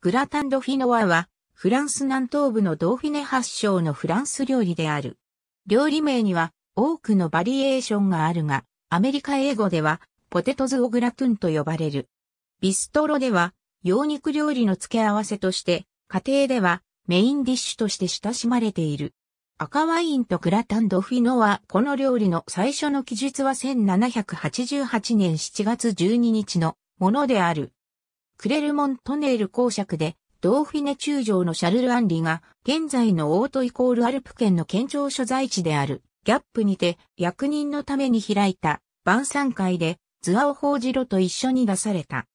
グラタン・ド・フィノワは、フランス南東部のドーフィネ発祥のフランス料理である。料理名には多くのバリエーションがあるが、アメリカ英語ではポテトズ・オグラトゥンと呼ばれる。ビストロでは、洋肉料理の付け合わせとして、家庭ではメインディッシュとして親しまれている。赤ワインとグラタン・ド・フィノワこの料理の最初の記述は1788年7月12日のものである。クレルモントネール公爵で、ドーフィネ中将のシャルル・アンリが、現在のオートイコールアルプ県の県庁所在地である、ギャップにて、役人のために開いた、晩餐会で、ズアオホージロと一緒に出された。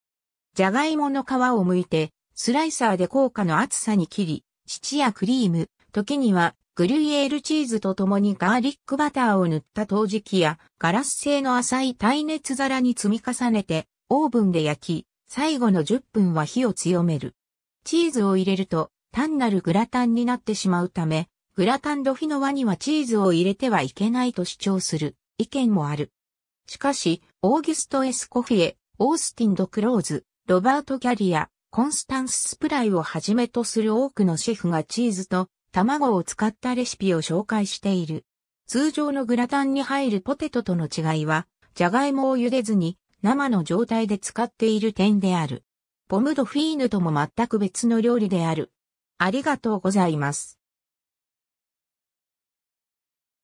ジャガイモの皮を剥いて、スライサーで効果の厚さに切り、乳やクリーム、時には、グリュイエールチーズと共にガーリックバターを塗った陶磁器や、ガラス製の浅い耐熱皿に積み重ねて、オーブンで焼き、最後の10分は火を強める。チーズを入れると単なるグラタンになってしまうため、グラタンドフィノワにはチーズを入れてはいけないと主張する意見もある。しかし、オーギュスト・エスコフィエ、オースティン・ド・クローズ、ロバート・キャリア、コンスタンス・スプライをはじめとする多くのシェフがチーズと卵を使ったレシピを紹介している。通常のグラタンに入るポテトとの違いは、ジャガイモを茹でずに生の状態で使っている点である。ポムドフィーヌとも全く別の料理である。ありがとうございます。